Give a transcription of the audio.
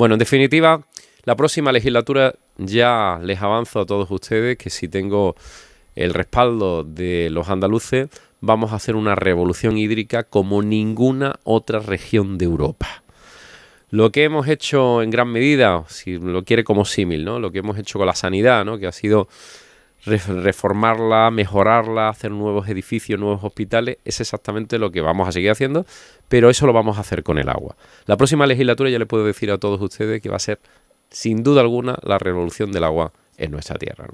Bueno, en definitiva, la próxima legislatura ya les avanzo a todos ustedes que si tengo el respaldo de los andaluces, vamos a hacer una revolución hídrica como ninguna otra región de Europa. Lo que hemos hecho en gran medida, si lo quiere como símil, ¿no? Lo que hemos hecho con la sanidad, ¿no? Que ha sido reformarla, mejorarla, hacer nuevos edificios, nuevos hospitales, es exactamente lo que vamos a seguir haciendo, pero eso lo vamos a hacer con el agua. La próxima legislatura ya le puedo decir a todos ustedes que va a ser, sin duda alguna, la revolución del agua en nuestra tierra.